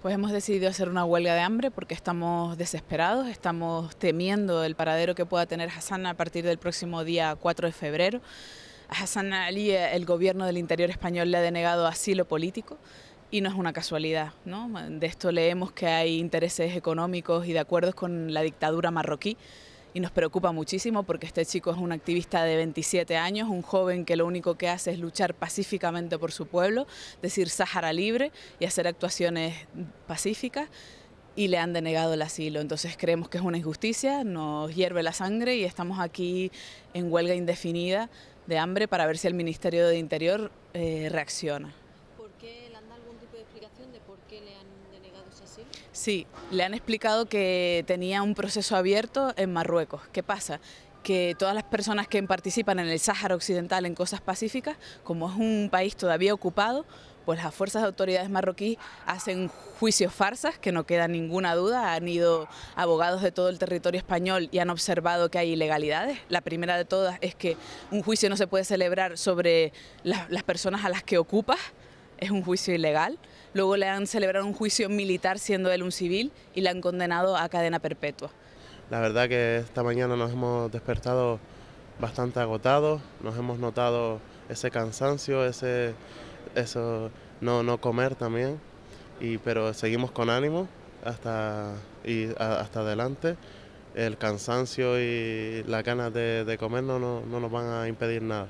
Pues hemos decidido hacer una huelga de hambre porque estamos desesperados, estamos temiendo el paradero que pueda tener Hassan a partir del próximo día 4 de febrero. A Hassan Ali el gobierno del interior español le ha denegado asilo político y no es una casualidad. ¿no? De esto leemos que hay intereses económicos y de acuerdos con la dictadura marroquí y nos preocupa muchísimo porque este chico es un activista de 27 años, un joven que lo único que hace es luchar pacíficamente por su pueblo, decir Sáhara libre y hacer actuaciones pacíficas y le han denegado el asilo. Entonces creemos que es una injusticia, nos hierve la sangre y estamos aquí en huelga indefinida de hambre para ver si el Ministerio de Interior eh, reacciona tipo explicación de por qué le han denegado ese Sí, le han explicado que tenía un proceso abierto en Marruecos. ¿Qué pasa? que todas las personas que participan en el Sáhara Occidental en cosas pacíficas, como es un país todavía ocupado, pues las fuerzas de autoridades marroquíes hacen juicios farsas, que no queda ninguna duda, han ido abogados de todo el territorio español y han observado que hay ilegalidades. La primera de todas es que un juicio no se puede celebrar sobre las, las personas a las que ocupas, es un juicio ilegal. Luego le han celebrado un juicio militar siendo él un civil y le han condenado a cadena perpetua. La verdad que esta mañana nos hemos despertado bastante agotados, nos hemos notado ese cansancio, ese eso no, comer también, y, pero seguimos con ánimo hasta, y, hasta adelante. El cansancio y la ganas de, comer no, no nos van a impedir nada.